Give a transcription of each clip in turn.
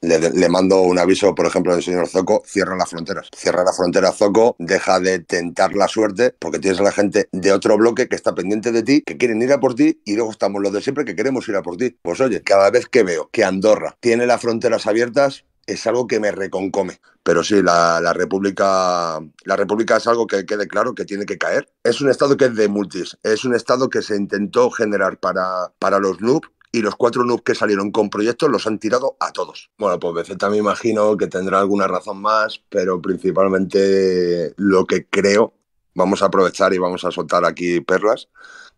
Le, mando un aviso, por ejemplo, del señor Zoco, cierra las fronteras. Cierra la frontera Zoco, deja de tentar la suerte, porque tienes a la gente de otro bloque que está pendiente de ti, que quieren ir a por ti, y luego estamos los de siempre que queremos ir a por ti. Pues oye, cada vez que veo que Andorra tiene las fronteras abiertas, es algo que me reconcome. Pero sí, la, República la República es algo que quede claro que tiene que caer. Es un estado que es de multis, es un estado que se intentó generar para, para los noobs y los cuatro noobs que salieron con proyectos los han tirado a todos. Bueno, pues Beceta me imagino que tendrá alguna razón más, pero principalmente lo que creo, vamos a aprovechar y vamos a soltar aquí perlas,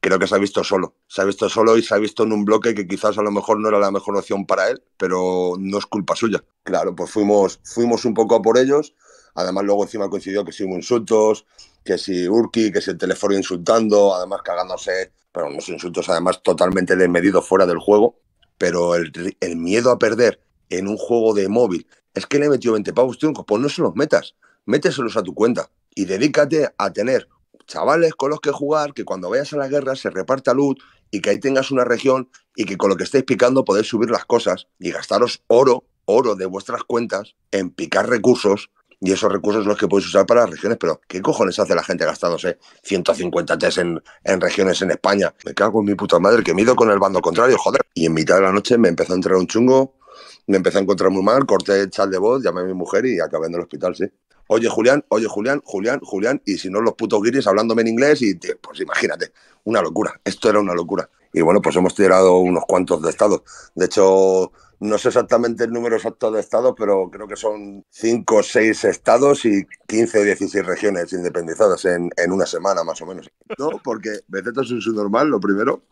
creo que se ha visto solo. Se ha visto solo y se ha visto en un bloque que quizás a lo mejor no era la mejor opción para él, pero no es culpa suya. Claro, pues fuimos, fuimos un poco por ellos. Además, luego encima coincidió que si hubo insultos, que si Urki, que si el teléfono insultando, además cagándose pero unos insultos además totalmente desmedidos fuera del juego, pero el, miedo a perder en un juego de móvil, es que le metió metido 20 pavos, pues no se los metas, méteselos a tu cuenta y dedícate a tener chavales con los que jugar, que cuando vayas a la guerra se reparta luz y que ahí tengas una región y que con lo que estáis picando podéis subir las cosas y gastaros oro, oro de vuestras cuentas en picar recursos y esos recursos los que podéis usar para las regiones. Pero, ¿qué cojones hace la gente gastándose 150 test en, regiones en España? Me cago en mi puta madre que me ido con el bando contrario, joder. Y en mitad de la noche me empezó a entrar un chungo, me empecé a encontrar muy mal, corté el chal de voz, llamé a mi mujer y acabé en el hospital, sí. Oye, Julián, oye, Julián, Julián, Julián, y si no, los putos guiris hablándome en inglés y, pues imagínate, una locura, esto era una locura. Y bueno, pues hemos tirado unos cuantos de estados. De hecho, no sé exactamente el número exacto de estados, pero creo que son 5 o 6 estados y 15 o 16 regiones independizadas en, en una semana más o menos. No, porque Beceto es un subnormal, lo primero.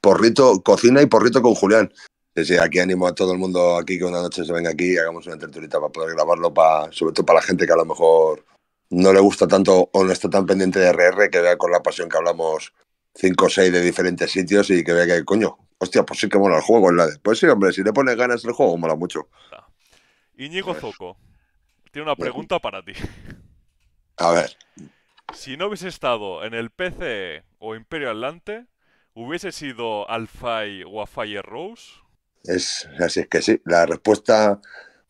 Porrito cocina y porrito con Julián. Sí, aquí ánimo a todo el mundo aquí que una noche se venga aquí y hagamos una tertulita para poder grabarlo, para, sobre todo para la gente que a lo mejor no le gusta tanto o no está tan pendiente de RR, que vea con la pasión que hablamos 5 o 6 de diferentes sitios y que vea que, coño, Hostia, pues sí que mola el juego, la Pues sí, hombre, si le pones ganas el juego, mola mucho. Iñigo Zoco tiene una pregunta para ti. A ver. Si no hubiese estado en el PC o Imperio Atlante, ¿hubiese sido Alfai o Fire Rose? Es, así es que sí. La respuesta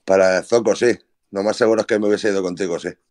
para Zoco, sí. Lo más seguro es que me hubiese ido contigo, sí.